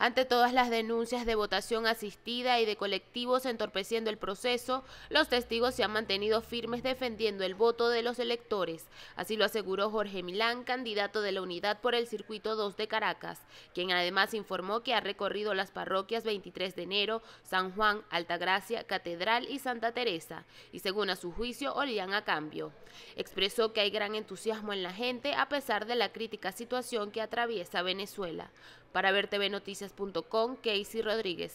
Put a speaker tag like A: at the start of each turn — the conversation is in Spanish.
A: Ante todas las denuncias de votación asistida y de colectivos entorpeciendo el proceso, los testigos se han mantenido firmes defendiendo el voto de los electores. Así lo aseguró Jorge Milán, candidato de la unidad por el Circuito 2 de Caracas, quien además informó que ha recorrido las parroquias 23 de enero, San Juan, Altagracia, Catedral y Santa Teresa, y según a su juicio olían a cambio. Expresó que hay gran entusiasmo en la gente a pesar de la crítica situación que atraviesa Venezuela. Para tvnoticias.com, Casey Rodríguez.